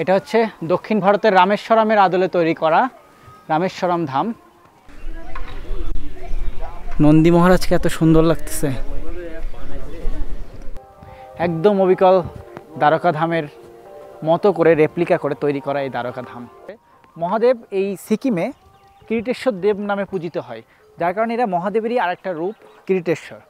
এটা হচ্ছে দক্ষিণ ভারতের রামেশ্বরমের আদলে তৈরি করা রামেশ্বরম ধাম নন্দী মহারাজকে এত সুন্দর লাগতেছে একদম অবিকল দ্বারকা ধামের মতো করে রেপ্লিকা করে তৈরি করা এই দ্বারকা ধাম মহাদেব এই সিকিমে কিরিটেশ্বর দেব নামে পূজিত হয় যার কারণে এরা মহাদেবেরই আরেকটা রূপ কিরিটেশ্বর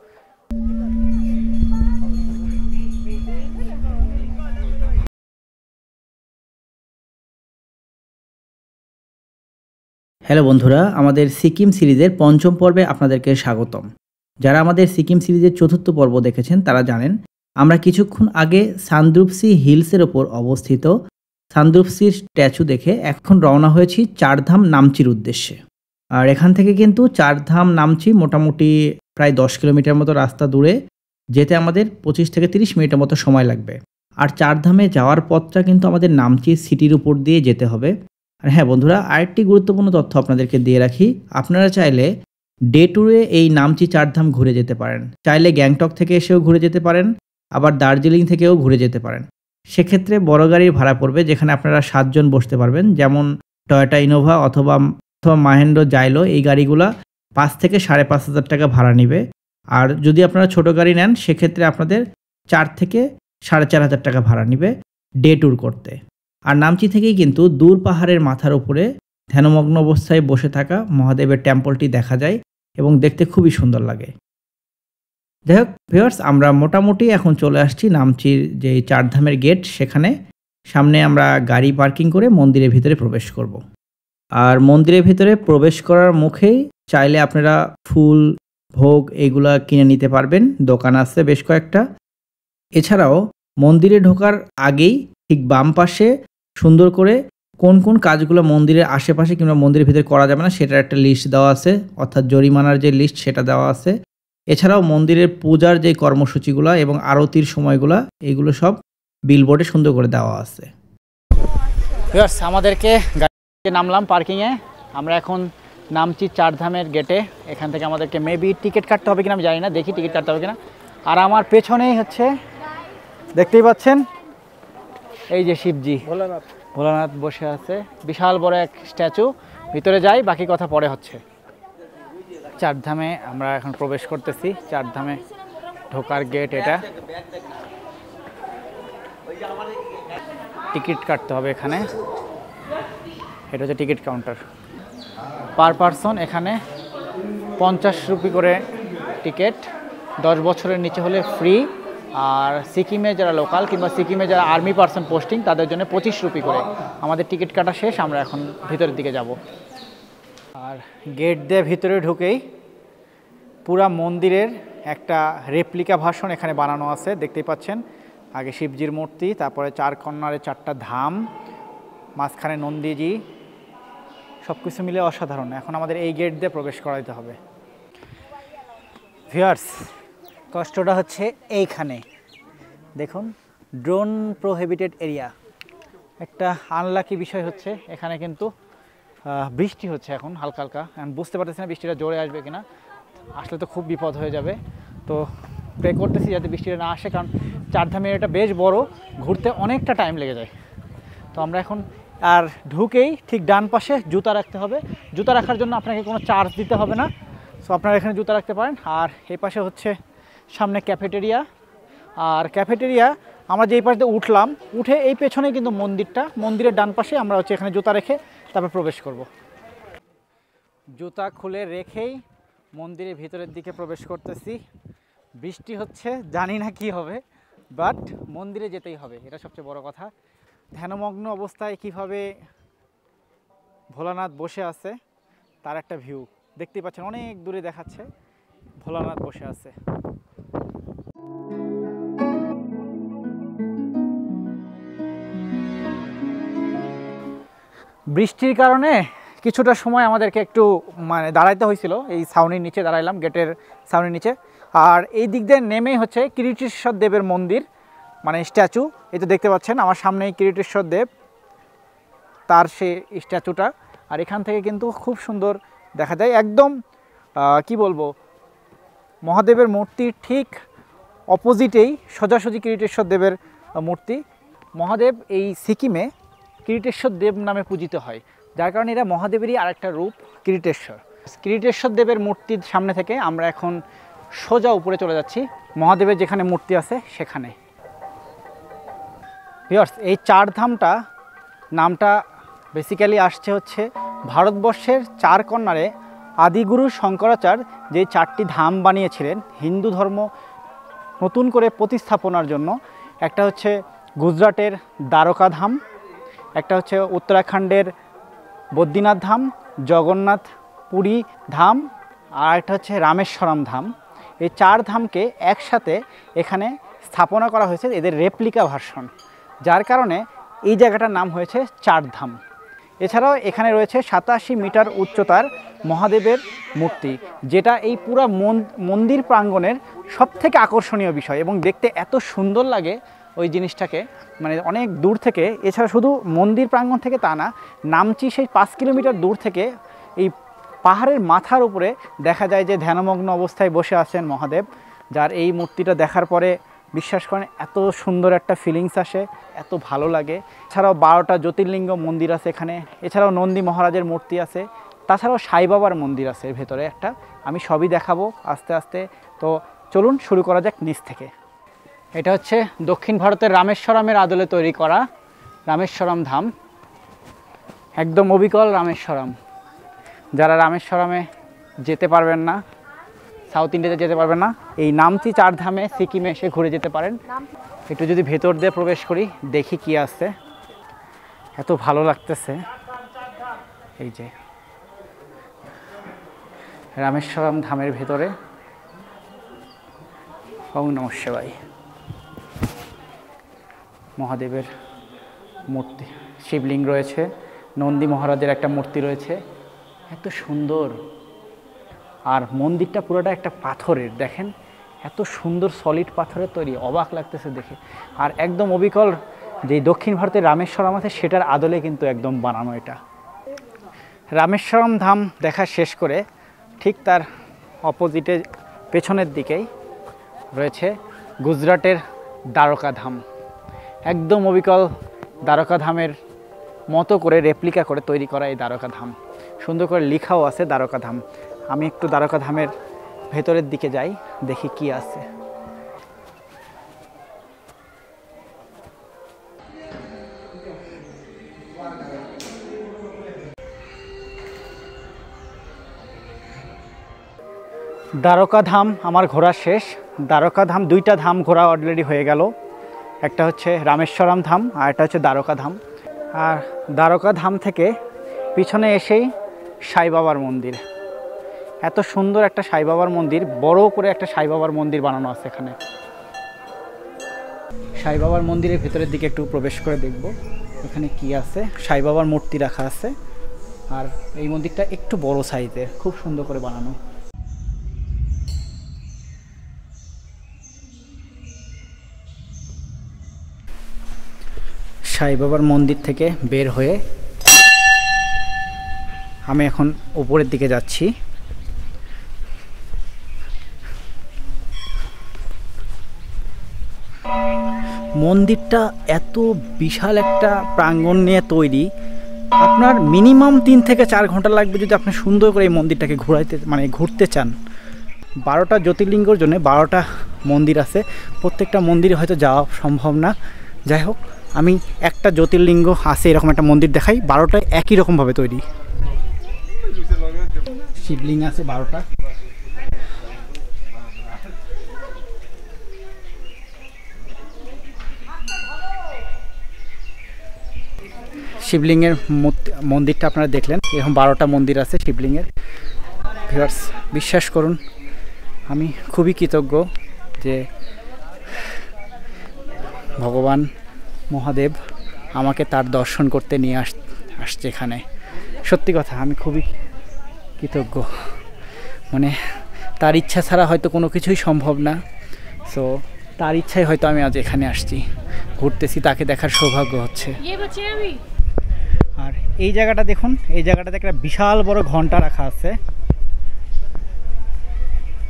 হ্যালো বন্ধুরা আমাদের সিকিম সিরিজের পঞ্চম পর্বে আপনাদেরকে স্বাগতম যারা আমাদের সিকিম সিরিজের চতুর্থ পর্ব দেখেছেন তারা জানেন আমরা কিছুক্ষণ আগে সান্দরুপসি হিলসের ওপর অবস্থিত সান্দরুপসির স্ট্যাচু দেখে এখন রওনা হয়েছি চারধাম নামচির উদ্দেশ্যে আর এখান থেকে কিন্তু চারধাম নামচি মোটামুটি প্রায় দশ কিলোমিটার মতো রাস্তা দূরে যেতে আমাদের পঁচিশ থেকে তিরিশ মিনিটের মতো সময় লাগবে আর চারধামে যাওয়ার পথটা কিন্তু আমাদের নামচি সিটির উপর দিয়ে যেতে হবে আর হ্যাঁ বন্ধুরা আরেকটি গুরুত্বপূর্ণ তথ্য আপনাদেরকে দিয়ে রাখি আপনারা চাইলে ডে ট্যুরে এই নামচি চারধাম ঘুরে যেতে পারেন চাইলে গ্যাংটক থেকে এসেও ঘুরে যেতে পারেন আবার দার্জিলিং থেকেও ঘুরে যেতে পারেন সেক্ষেত্রে বড় গাড়ির ভাড়া পড়বে যেখানে আপনারা সাতজন বসতে পারবেন যেমন টয়োটা ইনোভা অথবা অথবা মাহেন্দ্র জাইলো এই গাড়িগুলা পাঁচ থেকে সাড়ে পাঁচ হাজার টাকা ভাড়া নেবে আর যদি আপনারা ছোট গাড়ি নেন সেক্ষেত্রে আপনাদের চার থেকে সাড়ে চার হাজার টাকা ভাড়া নেবে ডে ট্যুর করতে আর নামচি থেকেই কিন্তু দূর পাহাড়ের মাথার উপরে ধ্যানমগ্ন অবস্থায় বসে থাকা মহাদেবের টেম্পলটি দেখা যায় এবং দেখতে খুবই সুন্দর লাগে যাই হোক ভিওয়ার্স আমরা মোটামুটি এখন চলে আসছি নামচির যে চারধামের গেট সেখানে সামনে আমরা গাড়ি পার্কিং করে মন্দিরের ভিতরে প্রবেশ করব। আর মন্দিরের ভিতরে প্রবেশ করার মুখেই চাইলে আপনারা ফুল ভোগ এগুলা কিনে নিতে পারবেন দোকান আছে বেশ কয়েকটা এছাড়াও মন্দিরে ঢোকার আগেই ঠিক বাম পাশে সুন্দর করে কোন কোন কাজগুলো মন্দিরের আশেপাশে কিংবা মন্দিরের ভিতরে করা যাবে না সেটার একটা লিস্ট দেওয়া আছে অর্থাৎ জরিমানার যে লিস্ট সেটা দেওয়া আছে এছাড়াও মন্দিরের পূজার যে কর্মসূচিগুলো এবং আরতির সময়গুলো এগুলো সব বিলবোর্ডে সুন্দর করে দেওয়া আছে আমাদেরকে গাড়িতে নামলাম পার্কিংয়ে আমরা এখন নামছি চারধামের গেটে এখান থেকে আমাদেরকে মেবি টিকিট কাটতে হবে কিনা আমি জানি না দেখি টিকিট কাটতে হবে কিনা আর আমার পেছনেই হচ্ছে দেখতেই পাচ্ছেন এই যে শিবজি ভোলানাথ ভোলানাথ বসে আছে বিশাল বড় এক স্ট্যাচু ভিতরে যাই বাকি কথা পরে হচ্ছে চারধামে আমরা এখন প্রবেশ করতেছি চারধামে ঢোকার গেট এটা টিকিট কাটতে হবে এখানে এটা হচ্ছে টিকিট কাউন্টার পার পারসন এখানে পঞ্চাশ রুপি করে টিকিট দশ বছরের নিচে হলে ফ্রি আর সিকিমে যারা লোকাল কিংবা সিকিমে যারা আর্মি পার্সন পোস্টিং তাদের জন্য পঁচিশ রুপি করে আমাদের টিকিট কাটা শেষ আমরা এখন ভিতরের দিকে যাব আর গেট দিয়ে ভিতরে ঢুকেই পুরা মন্দিরের একটা রেপ্লিকা ভাষণ এখানে বানানো আছে দেখতেই পাচ্ছেন আগে শিবজির মূর্তি তারপরে চার কন্যারে চারটা ধাম মাঝখানে নন্দীজি সব কিছু মিলে অসাধারণ এখন আমাদের এই গেট দিয়ে প্রবেশ করাইতে হবে ভিয়ার্স কষ্টটা হচ্ছে এইখানে দেখুন ড্রোন প্রোহেবিটেড এরিয়া একটা আনলাকি বিষয় হচ্ছে এখানে কিন্তু বৃষ্টি হচ্ছে এখন হালকা হালকা আমি বুঝতে পারতেছি না বৃষ্টিটা জোরে আসবে কিনা আসলে তো খুব বিপদ হয়ে যাবে তো প্রে করতেছি যাতে বৃষ্টিটা না আসে কারণ চারধামের এটা বেশ বড় ঘুরতে অনেকটা টাইম লেগে যায় তো আমরা এখন আর ঢুকেই ঠিক ডান পাশে জুতা রাখতে হবে জুতা রাখার জন্য আপনাকে কোনো চার্জ দিতে হবে না সো আপনারা এখানে জুতা রাখতে পারেন আর এই পাশে হচ্ছে সামনে ক্যাফেটেরিয়া আর ক্যাফেটেরিয়া আমরা যেই পাশে উঠলাম উঠে এই পেছনে কিন্তু মন্দিরটা মন্দিরের ডান পাশে আমরা হচ্ছে এখানে জুতা রেখে তারপর প্রবেশ করব। জুতা খুলে রেখেই মন্দিরের ভিতরের দিকে প্রবেশ করতেছি বৃষ্টি হচ্ছে জানি না কি হবে বাট মন্দিরে যেতেই হবে এটা সবচেয়ে বড় কথা ধ্যানমগ্ন অবস্থায় কিভাবে ভোলানাথ বসে আছে তার একটা ভিউ দেখতেই পাচ্ছেন অনেক দূরে দেখাচ্ছে ভোলানাথ বসে আছে বৃষ্টির কারণে কিছুটা সময় আমাদেরকে একটু মানে দাঁড়াইতে হয়েছিল এই ছাউনির নিচে দাঁড়াইলাম গেটের ছাউনির নিচে আর এই দিক দিয়ে নেমেই হচ্ছে কিরিটেশ্বর দেবের মন্দির মানে স্ট্যাচু এই তো দেখতে পাচ্ছেন আমার সামনেই কিরিটেশ্বর দেব তার সে স্ট্যাচুটা আর এখান থেকে কিন্তু খুব সুন্দর দেখা যায় একদম কি বলবো মহাদেবের মূর্তির ঠিক অপোজিটেই সোজাসুজি কিরিটেশ্বর দেবের মূর্তি মহাদেব এই সিকিমে কিরিটেশ্বর দেব নামে পূজিত হয় যার কারণে এরা মহাদেবেরই আরেকটা রূপ কিরিটেশ্বর কিরিটেশ্বর দেবের মূর্তির সামনে থেকে আমরা এখন সোজা উপরে চলে যাচ্ছি মহাদেবের যেখানে মূর্তি আছে সেখানে ভিওর্স এই চারধামটা নামটা বেসিক্যালি আসছে হচ্ছে ভারতবর্ষের চার কন্যারে আদিগুরু শঙ্করাচার্য যে চারটি ধাম বানিয়েছিলেন হিন্দু ধর্ম নতুন করে প্রতিস্থাপনার জন্য একটা হচ্ছে গুজরাটের দ্বারকা ধাম একটা হচ্ছে উত্তরাখণ্ডের বদ্রীনাথ ধাম জগন্নাথ পুরী ধাম আর একটা হচ্ছে রামেশ্বরম ধাম এই চার ধামকে একসাথে এখানে স্থাপনা করা হয়েছে এদের রেপ্লিকা ভার্সন যার কারণে এই জায়গাটার নাম হয়েছে চার ধাম এছাড়াও এখানে রয়েছে সাতাশি মিটার উচ্চতার মহাদেবের মূর্তি যেটা এই পুরো মন্দির প্রাঙ্গণের সবথেকে আকর্ষণীয় বিষয় এবং দেখতে এত সুন্দর লাগে ওই জিনিসটাকে মানে অনেক দূর থেকে এছাড়া শুধু মন্দির প্রাঙ্গণ থেকে তা না নামচি সেই পাঁচ কিলোমিটার দূর থেকে এই পাহাড়ের মাথার উপরে দেখা যায় যে ধ্যানমগ্ন অবস্থায় বসে আছেন মহাদেব যার এই মূর্তিটা দেখার পরে বিশ্বাস করেন এত সুন্দর একটা ফিলিংস আসে এত ভালো লাগে এছাড়াও বারোটা জ্যোতির্লিঙ্গ মন্দির আছে এখানে এছাড়াও নন্দী মহারাজের মূর্তি আছে তাছাড়াও সাই বাবার মন্দির আছে এর ভেতরে একটা আমি সবই দেখাবো আস্তে আস্তে তো চলুন শুরু করা যাক নিচ থেকে এটা হচ্ছে দক্ষিণ ভারতের রামেশ্বরমের আদলে তৈরি করা রামেশ্বরম ধাম একদম অবিকল রামেশ্বরম যারা রামেশ্বরমে যেতে পারবেন না সাউথ ইন্ডিয়াতে যেতে পারবেন না এই নামচি চারধামে সিকিমে এসে ঘুরে যেতে পারেন একটু যদি ভেতর দিয়ে প্রবেশ করি দেখি কি আছে এত ভালো লাগতেছে এই যে রামেশ্বরম ধামের ভেতরে ও নম ভাই মহাদেবের মূর্তি শিবলিঙ্গ রয়েছে নন্দী মহারাজের একটা মূর্তি রয়েছে এত সুন্দর আর মন্দিরটা পুরোটা একটা পাথরের দেখেন এত সুন্দর সলিড পাথরের তৈরি অবাক লাগতেছে দেখে আর একদম অবিকল যে দক্ষিণ ভারতের রামেশ্বরম আছে সেটার আদলে কিন্তু একদম বানানো এটা রামেশ্বরম ধাম দেখা শেষ করে ঠিক তার অপোজিটে পেছনের দিকেই রয়েছে গুজরাটের দ্বারকাধাম একদম অবিকল দ্বারকাধামের মতো করে রেপ্লিকা করে তৈরি করা এই দ্বারকাধাম সুন্দর করে লিখাও আছে দ্বারকাধাম আমি একটু দ্বারকা ধামের ভেতরের দিকে যাই দেখি কি আছে দ্বারকা ধাম আমার ঘোরা শেষ দ্বারকা ধাম দুইটা ধাম ঘোরা অলরেডি হয়ে গেল একটা হচ্ছে রামেশ্বরম ধাম আর একটা হচ্ছে দ্বারকা ধাম আর দ্বারকা ধাম থেকে পিছনে এসেই সাই বাবার মন্দির এত সুন্দর একটা সাই বাবার মন্দির বড় করে একটা সাই বাবার মন্দির বানানো আছে এখানে সাই বাবার মন্দিরের ভেতরের দিকে একটু প্রবেশ করে দেখব এখানে কি আছে সাই বাবার মূর্তি রাখা আছে আর এই মন্দিরটা একটু বড় সাইজে খুব সুন্দর করে বানানো সাই বাবার মন্দির থেকে বের হয়ে আমি এখন উপরের দিকে যাচ্ছি মন্দিরটা এত বিশাল একটা প্রাঙ্গণ নিয়ে তৈরি আপনার মিনিমাম তিন থেকে চার ঘন্টা লাগবে যদি আপনি সুন্দর করে এই মন্দিরটাকে ঘুরাইতে মানে ঘুরতে চান বারোটা জ্যোতির্লিঙ্গর জন্য বারোটা মন্দির আছে প্রত্যেকটা মন্দিরে হয়তো যাওয়া সম্ভব না যাই হোক আমি একটা জ্যোতির্লিঙ্গ আছে এরকম একটা মন্দির দেখাই বারোটা একই রকমভাবে তৈরি শিবলিঙ্গ আছে বারোটা শিবলিঙ্গের মন্দিরটা আপনারা দেখলেন এরকম বারোটা মন্দির আছে শিবলিঙ্গের ভিউয়ার্স বিশ্বাস করুন আমি খুবই কৃতজ্ঞ যে ভগবান মহাদেব আমাকে তার দর্শন করতে নিয়ে আস আসছে এখানে সত্যি কথা আমি খুবই কৃতজ্ঞ মানে তার ইচ্ছা ছাড়া হয়তো কোনো কিছুই সম্ভব না সো তার ইচ্ছায় হয়তো আমি আজ এখানে আসছি ঘুরতেছি তাকে দেখার সৌভাগ্য হচ্ছে ইয়ে এই জায়গাটা দেখুন এই জায়গাটাতে একটা বিশাল বড় ঘন্টা রাখা আছে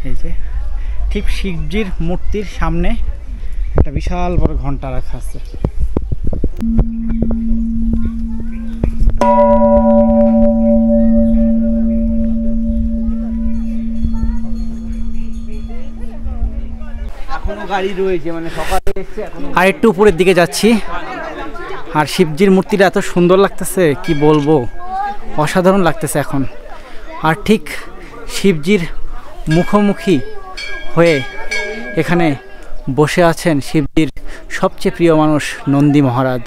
এই যে ঠিক শিবজির মূর্তির সামনে একটা বিশাল বড় ঘন্টা রাখা আছে মানে আর একটু উপরের দিকে যাচ্ছি আর শিবজির মূর্তিটা এত সুন্দর লাগতেছে কি বলবো অসাধারণ লাগতেছে এখন আর ঠিক শিবজির মুখোমুখি হয়ে এখানে বসে আছেন শিবজির সবচেয়ে প্রিয় মানুষ নন্দী মহারাজ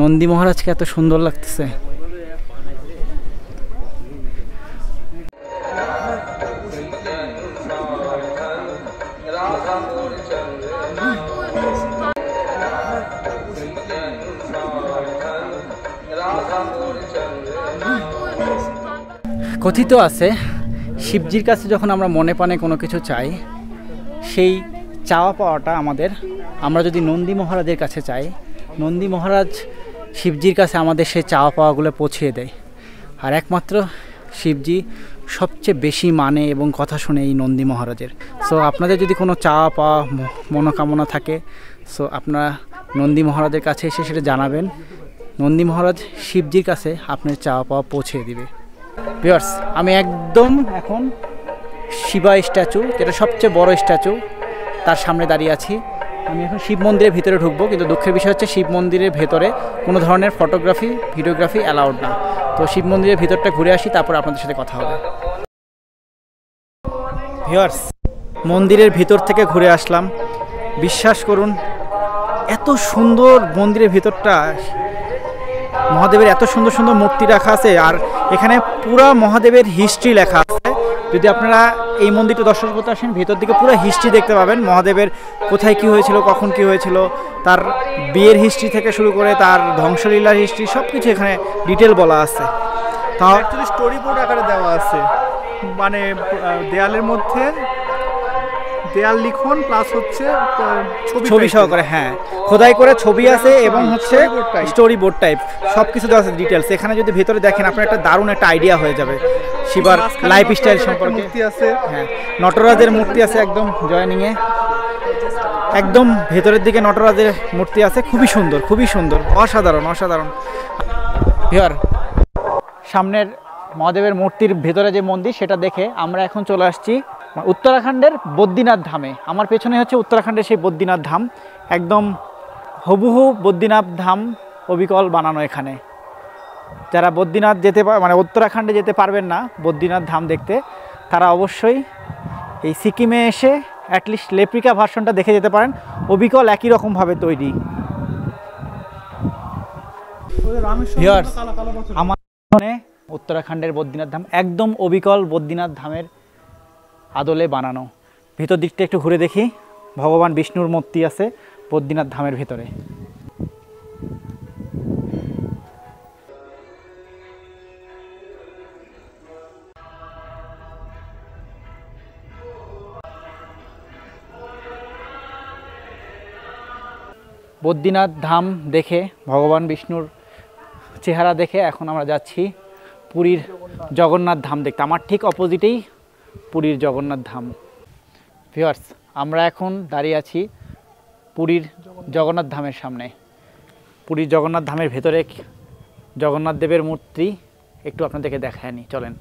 নন্দী মহারাজকে এত সুন্দর লাগতেছে কথিত আছে শিবজির কাছে যখন আমরা মনে পানে কোনো কিছু চাই সেই চাওয়া পাওয়াটা আমাদের আমরা যদি নন্দী মহারাজের কাছে চাই নন্দী মহারাজ শিবজির কাছে আমাদের সেই চাওয়া পাওয়াগুলো পৌঁছিয়ে দেয় আর একমাত্র শিবজি সবচেয়ে বেশি মানে এবং কথা শুনে এই নন্দী মহারাজের সো আপনাদের যদি কোনো চাওয়া পাওয়া মনোকামনা থাকে সো আপনারা নন্দী মহারাজের কাছে এসে সেটা জানাবেন নন্দী মহারাজ শিবজির কাছে আপনার চাওয়া পাওয়া পৌঁছিয়ে দিবে ভিওর্স আমি একদম এখন শিবা স্ট্যাচু যেটা সবচেয়ে বড় স্ট্যাচু তার সামনে দাঁড়িয়ে আছি আমি এখন শিব মন্দিরের ভিতরে ঢুকবো কিন্তু দুঃখের বিষয় হচ্ছে শিব মন্দিরের ভেতরে কোনো ধরনের ফটোগ্রাফি ভিডিওগ্রাফি অ্যালাউড না তো শিব মন্দিরের ভিতরটা ঘুরে আসি তারপর আপনাদের সাথে কথা হবে ভিওর্স মন্দিরের ভিতর থেকে ঘুরে আসলাম বিশ্বাস করুন এত সুন্দর মন্দিরের ভিতরটা মহাদেবের এত সুন্দর সুন্দর মূর্তি রাখা আছে আর এখানে পুরা মহাদেবের হিস্ট্রি লেখা আছে যদি আপনারা এই মন্দিরটা দর্শন করতে আসেন ভেতর দিকে পুরো হিস্ট্রি দেখতে পাবেন মহাদেবের কোথায় কি হয়েছিল কখন কি হয়েছিল তার বিয়ের হিস্ট্রি থেকে শুরু করে তার ধ্বংসলীলার হিস্ট্রি সব কিছু এখানে ডিটেল বলা আছে তাও স্টোরি বোর্ড আকারে দেওয়া আছে মানে দেয়ালের মধ্যে দেয়াল লিখন প্লাস হচ্ছে ছবি সহকারে হ্যাঁ খোদাই করে ছবি আছে এবং হচ্ছে স্টোরি বোর্ড টাইপ সব কিছু দেওয়া আছে ডিটেলস এখানে যদি ভেতরে দেখেন আপনার একটা দারুণ একটা আইডিয়া হয়ে যাবে শিবার লাইফ স্টাইল সম্পর্কে মূর্তি আছে হ্যাঁ নটরাজের মূর্তি আছে একদম জয়নিংয়ে একদম ভেতরের দিকে নটরাজের মূর্তি আছে খুবই সুন্দর খুবই সুন্দর অসাধারণ অসাধারণ হিয়ার সামনের মহাদেবের মূর্তির ভেতরে যে মন্দির সেটা দেখে আমরা এখন চলে আসছি উত্তরাখণ্ডের বদ্রীনাথ ধামে আমার পেছনে হচ্ছে উত্তরাখণ্ডের সেই বদ্রীনাথ ধাম একদম হবুহু বদ্রীনাথ ধাম অবিকল বানানো এখানে যারা বদ্রীনাথ যেতে মানে উত্তরাখণ্ডে যেতে পারবেন না বদ্রীনাথ ধাম দেখতে তারা অবশ্যই এই সিকিমে এসে অ্যাটলিস্ট লেপ্রিকা ভার্সনটা দেখে যেতে পারেন অবিকল একই রকমভাবে তৈরি আমার উত্তরাখণ্ডের বদ্রীনাথ ধাম একদম অবিকল বদ্রীনাথ ধামের আদলে বানানো ভিতর দিকটা একটু ঘুরে দেখি ভগবান বিষ্ণুর মূর্তি আছে বদ্রীনাথ ধামের ভিতরে বদ্রীনাথ ধাম দেখে ভগবান বিষ্ণুর চেহারা দেখে এখন আমরা যাচ্ছি পুরীর জগন্নাথ ধাম দেখতে আমার ঠিক অপোজিটেই পুরীর জগন্নাথ ধাম ভিওয়ার্স আমরা এখন দাঁড়িয়ে আছি পুরীর জগন্নাথ ধামের সামনে পুরীর জগন্নাথ ধামের ভেতরে জগন্নাথ দেবের মূর্তি একটু আপনাদেরকে দেখায় নি চলেন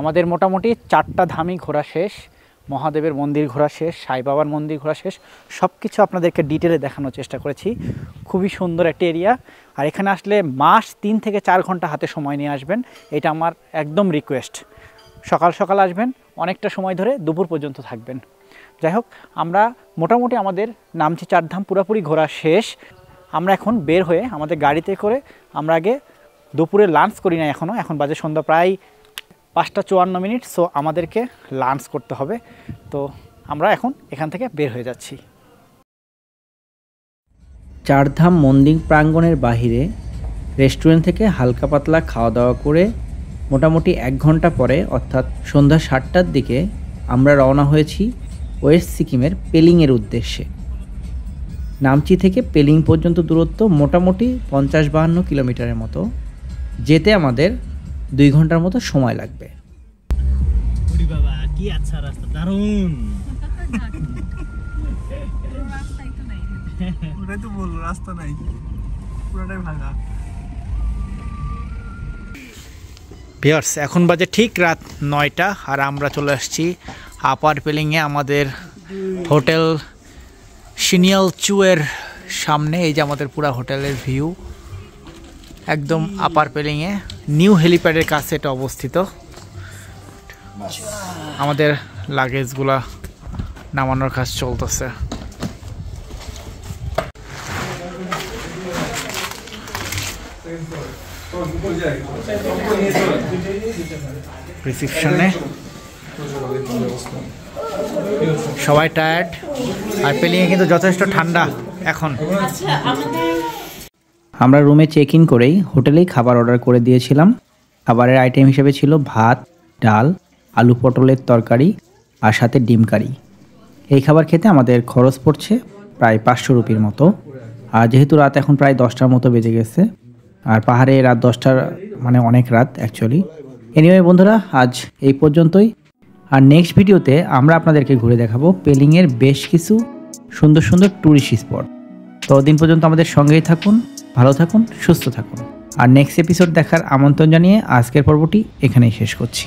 আমাদের মোটামুটি চারটা ধামই ঘোরা শেষ মহাদেবের মন্দির ঘোরা শেষ সাই বাবার মন্দির ঘোরা শেষ সব কিছু আপনাদেরকে ডিটেলে দেখানোর চেষ্টা করেছি খুবই সুন্দর একটা এরিয়া আর এখানে আসলে মাস তিন থেকে চার ঘন্টা হাতে সময় নিয়ে আসবেন এটা আমার একদম রিকোয়েস্ট সকাল সকাল আসবেন অনেকটা সময় ধরে দুপুর পর্যন্ত থাকবেন যাই হোক আমরা মোটামুটি আমাদের নামছি চারধাম পুরোপুরি ঘোরা শেষ আমরা এখন বের হয়ে আমাদের গাড়িতে করে আমরা আগে দুপুরে লাঞ্চ করি না এখনও এখন বাজে সন্ধ্যা প্রায় পাঁচটা চুয়ান্ন মিনিট সো আমাদেরকে লাঞ্চ করতে হবে তো আমরা এখন এখান থেকে বের হয়ে যাচ্ছি চারধাম মন্দির প্রাঙ্গণের বাহিরে রেস্টুরেন্ট থেকে হালকা পাতলা খাওয়া দাওয়া করে মোটামুটি এক ঘন্টা পরে অর্থাৎ সন্ধ্যা সাতটার দিকে আমরা রওনা হয়েছি ওয়েস্ট সিকিমের পেলিংয়ের উদ্দেশ্যে নামচি থেকে পেলিং পর্যন্ত দূরত্ব মোটামুটি পঞ্চাশ বাহান্ন কিলোমিটারের মতো যেতে আমাদের দুই ঘন্টার মতো সময় লাগবে আচ্ছা দারুণ ভিয়ার্স এখন বাজে ঠিক রাত নয়টা আর আমরা চলে আসছি আপার পেলিংয়ে আমাদের হোটেল সিনিয়াল চুয়ের সামনে এই যে আমাদের পুরা হোটেলের ভিউ একদম আপার পেলিংয়ে নিউ হেলিপ্যাডের কাছে এটা অবস্থিত আমাদের লাগেজগুলা নামানোর কাজ চলতেছে সবাই টায়ার্ড আর পেলিংয়ে কিন্তু যথেষ্ট ঠান্ডা এখন আচ্ছা আমাদের আমরা রুমে চেক ইন করেই হোটেলেই খাবার অর্ডার করে দিয়েছিলাম খাবারের আইটেম হিসেবে ছিল ভাত ডাল আলু পটলের তরকারি আর সাথে ডিম কারি এই খাবার খেতে আমাদের খরচ পড়ছে প্রায় পাঁচশো রুপির মতো আর যেহেতু রাত এখন প্রায় দশটার মতো বেজে গেছে আর পাহাড়ে রাত দশটার মানে অনেক রাত অ্যাকচুয়ালি এনিওয়ে বন্ধুরা আজ এই পর্যন্তই আর নেক্সট ভিডিওতে আমরা আপনাদেরকে ঘুরে দেখাবো পেলিংয়ের বেশ কিছু সুন্দর সুন্দর ট্যুরিস্ট স্পট ততদিন পর্যন্ত আমাদের সঙ্গেই থাকুন ভালো থাকুন সুস্থ থাকুন আর নেক্সট এপিসোড দেখার আমন্ত্রণ জানিয়ে আজকের পর্বটি এখানেই শেষ করছি